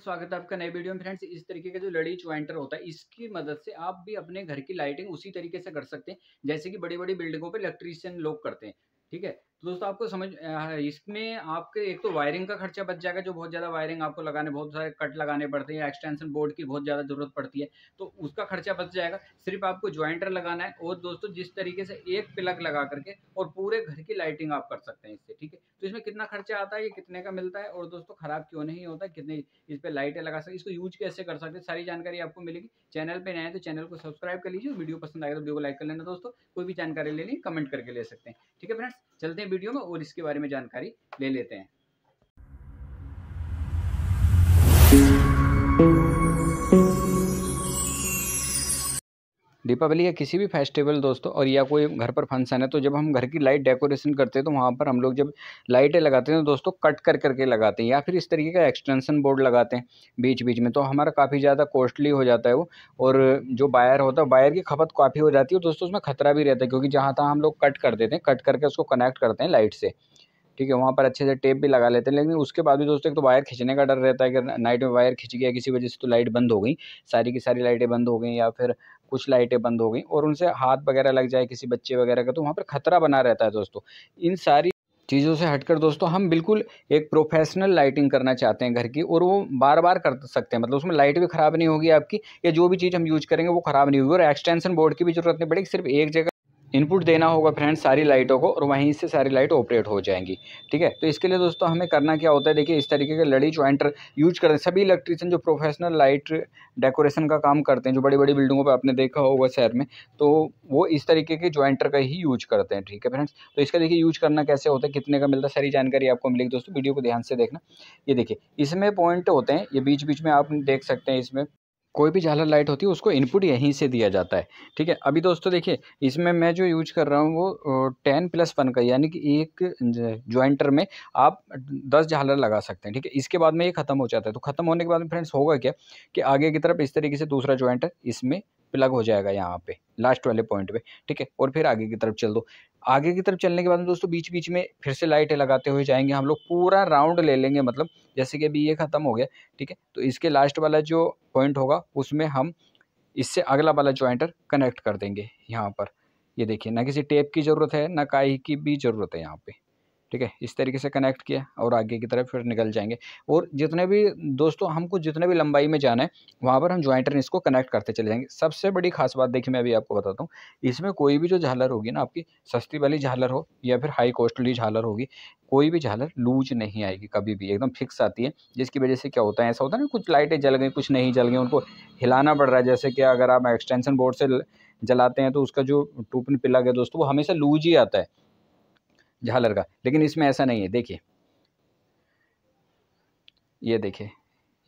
friends स्वागत है आपका नए वीडियो में फ्रेंड्स इस तरीके का जो लड़ी ज्वाइंटर होता है इसकी मदद से आप भी अपने घर की लाइटिंग उसी तरीके से कर सकते हैं जैसे कि बड़ी बड़ी बिल्डिंगों पर इलेक्ट्रीशियन लोग करते हैं ठीक है तो दोस्तों आपको समझ इसमें आपके एक तो वायरिंग का खर्चा बच जाएगा जो बहुत ज़्यादा वायरिंग आपको लगाने बहुत सारे कट लगाने पड़ते हैं एक्सटेंशन बोर्ड की बहुत ज़्यादा ज़रूरत पड़ती है तो उसका खर्चा बच जाएगा सिर्फ आपको ज्वाइंटर लगाना है और दोस्तों जिस तरीके से एक प्लग लगा करके और पूरे घर की लाइटिंग आप कर सकते हैं इससे ठीक है तो इसमें कितना खर्चा आता है ये कितने का मिलता है और दोस्तों ख़राब क्यों नहीं होता कितने इस पर लाइटें लगा सकते इसको यूज कैसे कर सकते हैं सारी जानकारी आपको मिलेगी चैनल पर नए तो चैनल को सब्सक्राइब कर लीजिए वीडियो पसंद आएगा तो वीडियो को लाइक कर लेना दोस्तों कोई भी जानकारी लेनी कमेंट करके ले सकते हैं ठीक है फ्रेंड्स चलते हैं वीडियो में और इसके बारे में जानकारी ले लेते हैं दीपावली या किसी भी फेस्टिवल दोस्तों और या कोई घर पर फंक्शन है तो जब हम घर की लाइट डेकोरेशन करते हैं तो वहाँ पर हम लोग जब लाइटें लगाते हैं तो दोस्तों कट कर करके लगाते हैं या फिर इस तरीके का एक्सटेंशन बोर्ड लगाते हैं बीच बीच में तो हमारा काफ़ी ज़्यादा कॉस्टली हो जाता है वो और जो बायर होता है बायर की खपत काफ़ी हो जाती है दोस्तों उसमें खतरा भी रहता है क्योंकि जहाँ तहाँ हम लोग कट कर देते हैं कट करके उसको कनेक्ट करते हैं लाइट से ठीक है वहाँ पर अच्छे से टेप भी लगा लेते हैं लेकिन उसके बाद भी दोस्तों एक तो वायर खींचने का डर रहता है कि नाइट में वायर खींच गया किसी वजह से तो लाइट बंद हो गई सारी की सारी लाइटें बंद हो गई या फिर कुछ लाइटें बंद हो गई और उनसे हाथ वगैरह लग जाए किसी बच्चे वगैरह का तो वहाँ पर ख़तरा बना रहता है दोस्तों इन सारी चीज़ों से हटकर दोस्तों हम बिल्कुल एक प्रोफेशनल लाइटिंग करना चाहते हैं घर की और वो बार बार कर सकते हैं मतलब उसमें लाइट भी ख़राब नहीं होगी आपकी या जो भी चीज़ हम यूज करेंगे वो ख़राब नहीं होगी और एक्सटेंशन बोर्ड की भी जरूरत नहीं पड़ेगी सिर्फ एक जगह इनपुट देना होगा फ्रेंड्स सारी लाइटों को और वहीं से सारी लाइट ऑपरेट हो जाएंगी ठीक है तो इसके लिए दोस्तों हमें करना क्या होता है देखिए इस तरीके के लड़ी ज्वाइंटर यूज करते हैं सभी इलेक्ट्रीशियन जो प्रोफेशनल लाइट डेकोरेशन का काम करते हैं जो बड़ी बड़ी बिल्डिंगों पर आपने देखा होगा शहर में तो वो इस तरीके के ज्वाइंटर का ही यूज करते हैं ठीक है फ्रेंड्स तो इसका देखिए यूज करना कैसे होता है कितने का मिलता है सारी जानकारी आपको मिलेगी दोस्तों वीडियो को ध्यान से देखना ये देखिए इसमें पॉइंट होते हैं ये बीच बीच में आप देख सकते हैं इसमें कोई भी झालर लाइट होती है उसको इनपुट यहीं से दिया जाता है ठीक है अभी दोस्तों देखिए इसमें मैं जो यूज कर रहा हूँ वो टेन प्लस वन का यानी कि एक ज्वाइंटर में आप दस झालर लगा सकते हैं ठीक है इसके बाद में ये खत्म हो जाता है तो खत्म होने के बाद में फ्रेंड्स होगा क्या कि आगे की तरफ इस तरीके से दूसरा ज्वाइंटर इसमें प्लग हो जाएगा यहाँ पे लास्ट वाले पॉइंट पे ठीक है और फिर आगे की तरफ चल दो आगे की तरफ चलने के बाद दोस्तों बीच बीच में फिर से लाइटें लगाते हुए जाएंगे हम लोग पूरा राउंड ले लेंगे मतलब जैसे कि अभी ये ख़त्म हो गया ठीक है तो इसके लास्ट वाला जो पॉइंट होगा उसमें हम इससे अगला वाला ज्वाइंटर कनेक्ट कर देंगे यहाँ पर ये देखिए ना किसी टेप की ज़रूरत है ना काई की भी ज़रूरत है यहाँ पे ठीक है इस तरीके से कनेक्ट किया और आगे की तरफ फिर निकल जाएंगे और जितने भी दोस्तों हमको जितने भी लंबाई में जाना है वहाँ पर हम ज्वाइंटर इसको कनेक्ट करते चले जाएंगे सबसे बड़ी खास बात देखिए मैं अभी आपको बताता हूँ इसमें कोई भी जो झालर होगी ना आपकी सस्ती वाली झालर हो या फिर हाई कॉस्टली झालर होगी कोई भी झालर लूज नहीं आएगी कभी भी एकदम फिक्स आती है जिसकी वजह से क्या होता है ऐसा होता है ना कुछ लाइटें जल गई कुछ नहीं जल गई उनको हिलाना पड़ रहा है जैसे कि अगर आप एक्सटेंशन बोर्ड से जलाते हैं तो उसका जो टूपन पिला है दोस्तों वो हमेशा लूज ही आता है झालर का लेकिन इसमें ऐसा नहीं है देखिए ये देखिए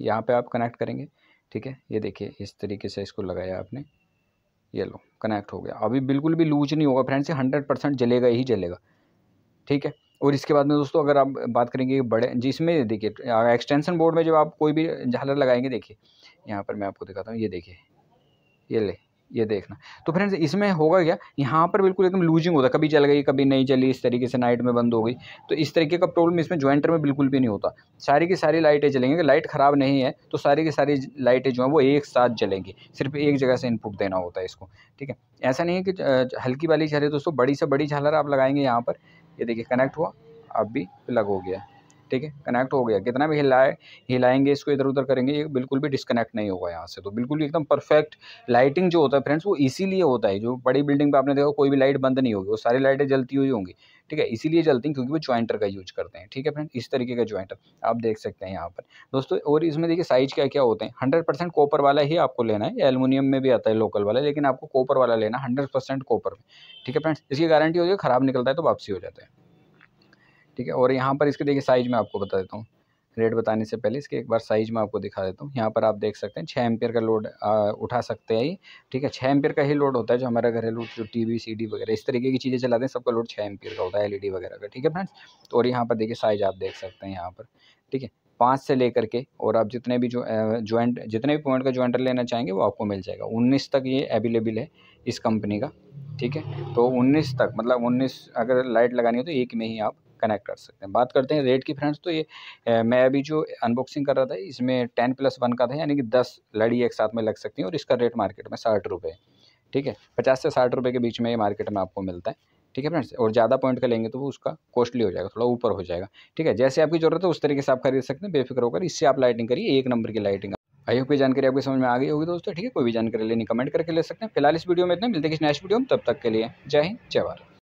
यहाँ पे आप कनेक्ट करेंगे ठीक है ये देखिए इस तरीके से इसको लगाया आपने ये लो कनेक्ट हो गया अभी बिल्कुल भी लूज नहीं होगा फ्रेंड्स ये हंड्रेड परसेंट जलेगा ही जलेगा ठीक है और इसके बाद में दोस्तों अगर आप बात करेंगे बड़े जिसमें देखिए एक्सटेंशन बोर्ड में जब आप कोई भी झालर लगाएंगे देखिए यहाँ पर मैं आपको दिखाता हूँ ये देखिए ये ले ये देखना तो फ्रेंड्स इसमें होगा क्या यहाँ पर बिल्कुल एकदम लूजिंग होता है कभी चल गई कभी नहीं चली इस तरीके से नाइट में बंद हो गई तो इस तरीके का प्रॉब्लम इसमें ज्वाइंटर में बिल्कुल भी नहीं होता सारी की सारी लाइटें जलेंगी लाइट ख़राब नहीं है तो सारी की सारी लाइटें जो हैं वो एक साथ जलेंगी सिर्फ एक जगह से इनपुट देना होता है इसको ठीक है ऐसा नहीं है कि हल्की वाली झालर दोस्तों बड़ी से बड़ी झालर आप लगाएंगे यहाँ पर ये देखिए कनेक्ट हुआ अब भी प्लग हो गया ठीक है कनेक्ट हो गया कितना भी हिलाए हिलाएंगे इसको इधर उधर करेंगे ये बिल्कुल भी डिसकनेक्ट नहीं होगा यहाँ से तो बिल्कुल एकदम परफेक्ट लाइटिंग जो होता है फ्रेंड्स वो इसीलिए होता है जो बड़ी बिल्डिंग पर आपने देखा कोई भी लाइट बंद नहीं होगी वो सारी लाइटें जलती हुई होंगी ठीक है इसीलिए जलती हैं क्योंकि वो ज्वाइंटर का यूज करते हैं ठीक है फ्रेंड इस तरीके का ज्वाइंटर आप देख सकते हैं यहाँ पर दोस्तों और इसमें देखिए साइज क्या क्या होते हैं हंड्रेड परसेंट कॉपर वाला ही आपको लेना है एलमुनियम में भी आता है लोकल वाला लेकिन आपको कॉपर वाला लेना हंड्रेड परसेंट कॉपर में ठीक है फ्रेंड्स इसकी गारंटी होती है ख़राब निकलता है तो वापसी हो जाता है ठीक है और यहाँ पर इसके देखिए साइज़ में आपको बता देता हूँ रेट बताने से पहले इसके एक बार साइज में आपको दिखा देता हूँ यहाँ पर आप देख सकते हैं छः एम्पियर का लोड उठा सकते हैं ठीक है छः एम्पियर का ही लोड होता है जो हमारा घरेलू जो टीवी सीडी वगैरह इस तरीके की चीज़ें चलाते हैं सबका लोड छः एम्पियर का होता है एलईडी e वगैरह का ठीक है फ्रेंड्स तो और यहाँ पर देखिए साइज आप देख सकते हैं यहाँ पर ठीक है पाँच से लेकर के और आप जितने भी जो ज्वाइंट जितने भी पॉइंट का ज्वाइंटर लेना चाहेंगे वो आपको मिल जाएगा उन्नीस तक ये अवेलेबल है इस कंपनी का ठीक है तो उन्नीस तक मतलब उन्नीस अगर लाइट लगानी हो तो एक में ही आप कनेक्ट कर सकते हैं बात करते हैं रेट की फ्रेंड्स तो ये मैं अभी जो अनबॉक्सिंग कर रहा था इसमें टेन प्लस वन का था यानी कि दस लड़ी एक साथ में लग सकती हैं और इसका रेट मार्केट में साठ रुपये ठीक है पचास से साठ रुपये के बीच में ये मार्केट में आपको मिलता है ठीक है फ्रेंड्स और ज़्यादा पॉइंट का लेंगे तो वो उसका कॉस्टली हो जाएगा थोड़ा ऊपर हो जाएगा ठीक है जैसे आपकी ज़रूरत है उस तरीके से आप खरीद सकते हैं बेफिक्र होकर इससे आप लाइटिंग करिए एक नंबर की लाइटिंग आई होप की जानकारी आपकी समझ में आ गई होगी दोस्तों ठीक है कोई भी जानकारी लेनी कमेंट करके ले सकते हैं फिलहाल इस वीडियो में इतना मिलते हैं किसी नेक्स्ट वीडियो में तब तक के लिए जय हिंद जय भारत